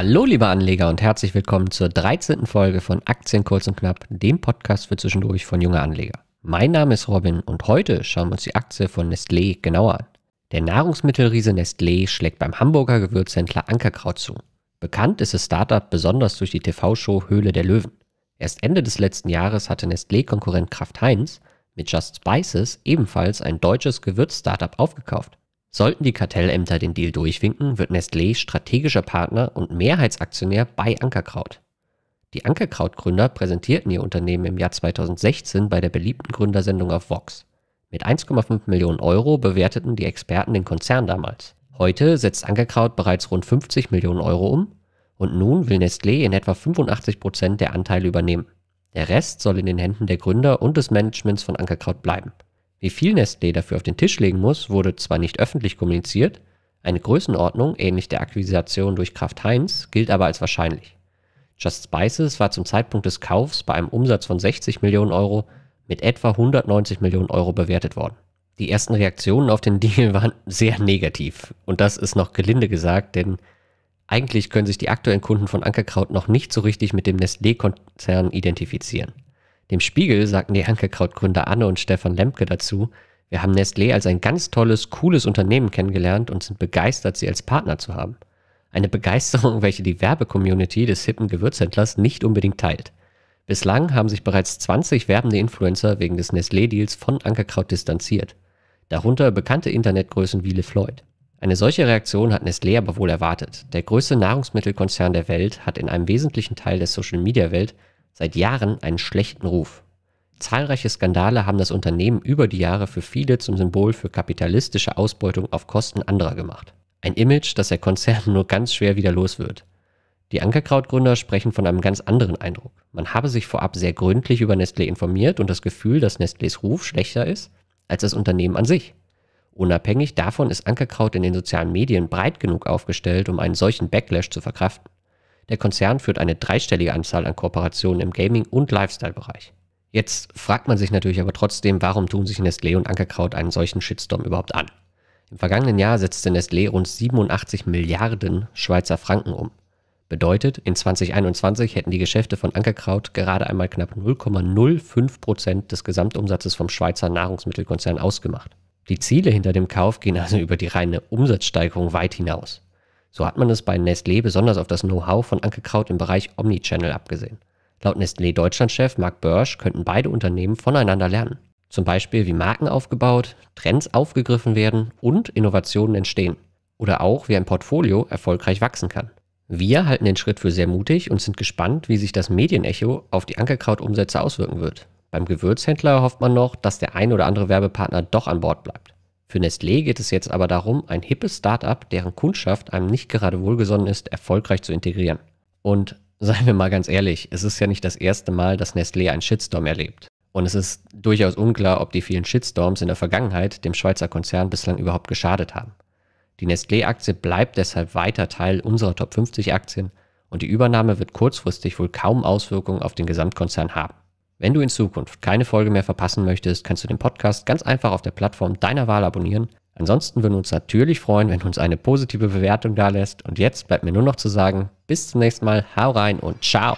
Hallo, liebe Anleger und herzlich willkommen zur 13. Folge von Aktien kurz und knapp, dem Podcast für zwischendurch von junge Anleger. Mein Name ist Robin und heute schauen wir uns die Aktie von Nestlé genauer an. Der Nahrungsmittelriese Nestlé schlägt beim Hamburger Gewürzhändler Ankerkraut zu. Bekannt ist das Startup besonders durch die TV-Show Höhle der Löwen. Erst Ende des letzten Jahres hatte Nestlé-Konkurrent Kraft Heinz mit Just Spices ebenfalls ein deutsches Gewürz-Startup aufgekauft. Sollten die Kartellämter den Deal durchwinken, wird Nestlé strategischer Partner und Mehrheitsaktionär bei Ankerkraut. Die Ankerkraut-Gründer präsentierten ihr Unternehmen im Jahr 2016 bei der beliebten Gründersendung auf Vox. Mit 1,5 Millionen Euro bewerteten die Experten den Konzern damals. Heute setzt Ankerkraut bereits rund 50 Millionen Euro um und nun will Nestlé in etwa 85 Prozent der Anteile übernehmen. Der Rest soll in den Händen der Gründer und des Managements von Ankerkraut bleiben. Wie viel Nestlé dafür auf den Tisch legen muss, wurde zwar nicht öffentlich kommuniziert, eine Größenordnung ähnlich der Akquisition durch Kraft Heinz gilt aber als wahrscheinlich. Just Spices war zum Zeitpunkt des Kaufs bei einem Umsatz von 60 Millionen Euro mit etwa 190 Millionen Euro bewertet worden. Die ersten Reaktionen auf den Deal waren sehr negativ. Und das ist noch gelinde gesagt, denn eigentlich können sich die aktuellen Kunden von Ankerkraut noch nicht so richtig mit dem Nestlé-Konzern identifizieren. Dem Spiegel sagten die Hankekrautgründer Anne und Stefan Lemke dazu, wir haben Nestlé als ein ganz tolles, cooles Unternehmen kennengelernt und sind begeistert, sie als Partner zu haben. Eine Begeisterung, welche die Werbecommunity des hippen Gewürzhändlers nicht unbedingt teilt. Bislang haben sich bereits 20 werbende Influencer wegen des Nestlé-Deals von Ankerkraut distanziert. Darunter bekannte Internetgrößen wie LeFloid. Eine solche Reaktion hat Nestlé aber wohl erwartet. Der größte Nahrungsmittelkonzern der Welt hat in einem wesentlichen Teil der Social-Media-Welt seit Jahren einen schlechten Ruf. Zahlreiche Skandale haben das Unternehmen über die Jahre für viele zum Symbol für kapitalistische Ausbeutung auf Kosten anderer gemacht. Ein Image, das der Konzern nur ganz schwer wieder los wird. Die Ankerkrautgründer sprechen von einem ganz anderen Eindruck. Man habe sich vorab sehr gründlich über Nestlé informiert und das Gefühl, dass Nestlés Ruf schlechter ist als das Unternehmen an sich. Unabhängig davon ist Ankerkraut in den sozialen Medien breit genug aufgestellt, um einen solchen Backlash zu verkraften. Der Konzern führt eine dreistellige Anzahl an Kooperationen im Gaming- und Lifestyle-Bereich. Jetzt fragt man sich natürlich aber trotzdem, warum tun sich Nestlé und Ankerkraut einen solchen Shitstorm überhaupt an? Im vergangenen Jahr setzte Nestlé rund 87 Milliarden Schweizer Franken um. Bedeutet, in 2021 hätten die Geschäfte von Ankerkraut gerade einmal knapp 0,05 Prozent des Gesamtumsatzes vom Schweizer Nahrungsmittelkonzern ausgemacht. Die Ziele hinter dem Kauf gehen also über die reine Umsatzsteigerung weit hinaus. So hat man es bei Nestlé besonders auf das Know-how von Anke Kraut im Bereich Omnichannel abgesehen. Laut Nestlé Deutschlandchef Marc Börsch könnten beide Unternehmen voneinander lernen. Zum Beispiel wie Marken aufgebaut, Trends aufgegriffen werden und Innovationen entstehen. Oder auch wie ein Portfolio erfolgreich wachsen kann. Wir halten den Schritt für sehr mutig und sind gespannt, wie sich das Medienecho auf die Ankerkraut-Umsätze auswirken wird. Beim Gewürzhändler hofft man noch, dass der ein oder andere Werbepartner doch an Bord bleibt. Für Nestlé geht es jetzt aber darum, ein hippes Startup, deren Kundschaft einem nicht gerade wohlgesonnen ist, erfolgreich zu integrieren. Und seien wir mal ganz ehrlich, es ist ja nicht das erste Mal, dass Nestlé einen Shitstorm erlebt. Und es ist durchaus unklar, ob die vielen Shitstorms in der Vergangenheit dem Schweizer Konzern bislang überhaupt geschadet haben. Die Nestlé-Aktie bleibt deshalb weiter Teil unserer Top 50 Aktien und die Übernahme wird kurzfristig wohl kaum Auswirkungen auf den Gesamtkonzern haben. Wenn du in Zukunft keine Folge mehr verpassen möchtest, kannst du den Podcast ganz einfach auf der Plattform deiner Wahl abonnieren. Ansonsten würden wir uns natürlich freuen, wenn du uns eine positive Bewertung dalässt. Und jetzt bleibt mir nur noch zu sagen, bis zum nächsten Mal, hau rein und ciao.